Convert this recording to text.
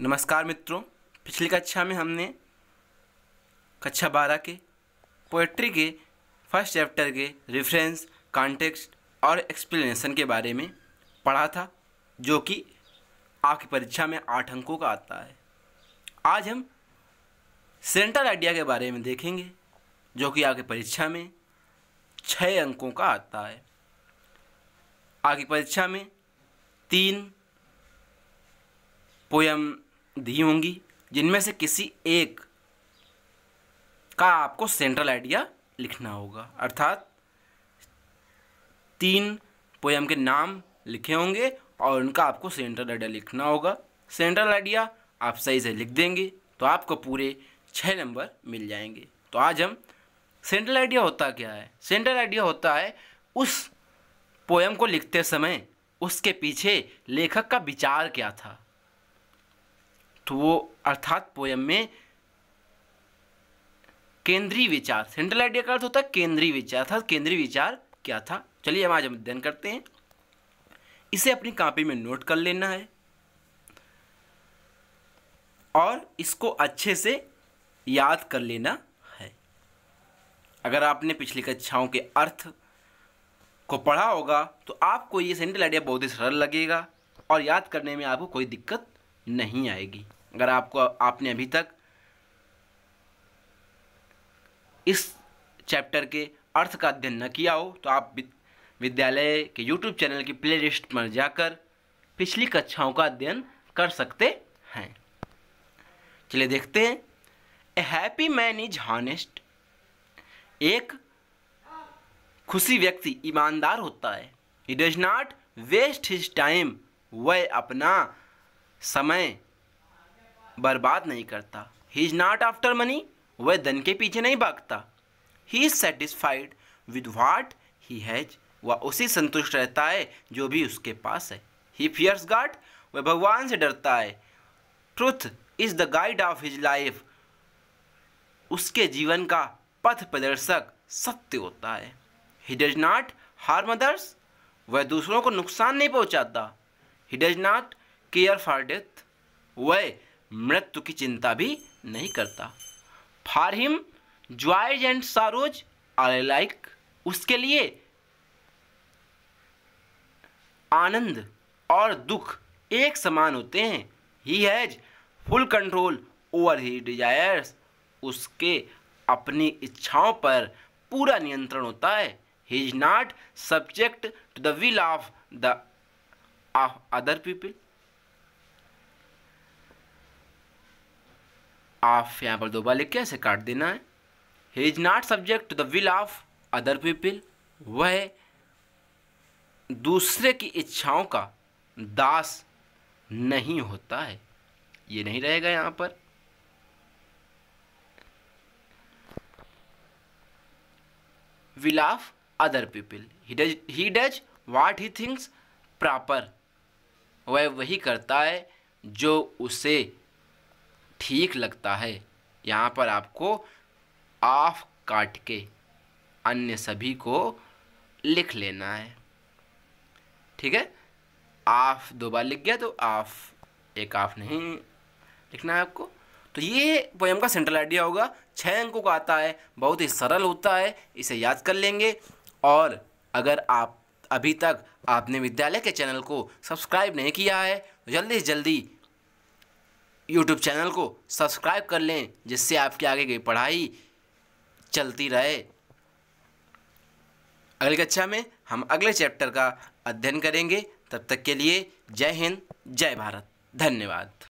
नमस्कार मित्रों पिछली कक्षा में हमने कक्षा बारह के पोएट्री के फर्स्ट चैप्टर के रेफरेंस कॉन्टेक्स्ट और एक्सप्लेनेशन के बारे में पढ़ा था जो कि आपकी परीक्षा में आठ अंकों का आता है आज हम सेंट्रल आइडिया के बारे में देखेंगे जो कि आपकी परीक्षा में छः अंकों का आता है आगे परीक्षा में तीन पोयम दी होंगी जिनमें से किसी एक का आपको सेंट्रल आइडिया लिखना होगा अर्थात तीन पोएम के नाम लिखे होंगे और उनका आपको सेंट्रल आइडिया लिखना होगा सेंट्रल आइडिया आप सही से लिख देंगे तो आपको पूरे छः नंबर मिल जाएंगे तो आज हम सेंट्रल आइडिया होता क्या है सेंट्रल आइडिया होता है उस पोएम को लिखते समय उसके पीछे लेखक का विचार क्या था तो वो अर्थात पोयम में केंद्रीय विचार सेंट्रल आइडिया का अर्थ होता है केंद्रीय विचार अर्थात केंद्रीय विचार क्या था चलिए हम आज हम अध्ययन करते हैं इसे अपनी कापी में नोट कर लेना है और इसको अच्छे से याद कर लेना है अगर आपने पिछली कक्षाओं के अर्थ को पढ़ा होगा तो आपको ये सेंट्रल आइडिया बहुत ही सरल लगेगा और याद करने में आपको कोई दिक्कत नहीं आएगी अगर आपको आपने अभी तक इस चैप्टर के अर्थ का अध्ययन न किया हो तो आप विद्यालय के यूट्यूब चैनल की प्ले लिस्ट पर जाकर पिछली कक्षाओं का अध्ययन कर सकते हैं चलिए देखते हैं a happy man is honest एक खुशी व्यक्ति ईमानदार होता है he does not waste his time वह अपना समय बर्बाद नहीं करता he is not after money वह धन के पीछे नहीं भागता he is satisfied with what he has वह उसी संतुष्ट रहता है जो भी उसके पास है ही फियर्स गाट वह भगवान से डरता है truth is the guide of his life उसके जीवन का पथ प्रदर्शक सत्य होता है he does not harm others वह दूसरों को नुकसान नहीं पहुंचाता he does not care for death वह मृत्यु की चिंता भी नहीं करता for him joys and sorrows are like उसके लिए आनंद और दुख एक समान होते हैं he has full control over he desires उसके अपनी इच्छाओं पर पूरा नियंत्रण होता है he is not subject to the will of the of other people आप यहाँ पर दोबारा लिख के ऐसे काट देना है he is not subject to the will of other people वह दूसरे की इच्छाओं का दास नहीं होता है ये नहीं रहेगा यहाँ पर will of other people he does what he thinks proper वह वही करता है जो उसे ठीक लगता है यहाँ पर आपको आफ काट के अन्य सभी को लिख लेना है ठीक है आफ दो बार लिख गया तो आफ एक आफ नहीं लिखना है आपको तो ये पोएम का सेंट्रल आइडिया होगा छः अंकों का आता है बहुत ही सरल होता है इसे याद कर लेंगे और अगर आप अभी तक आपने विद्यालय के चैनल को सब्सक्राइब नहीं किया है तो जल्दी से जल्दी यूट्यूब चैनल को सब्सक्राइब कर लें जिससे आपकी आगे की पढ़ाई चलती रहे अगली कक्षा में हम अगले चैप्टर का अध्ययन करेंगे तब तक के लिए जय हिंद जय भारत धन्यवाद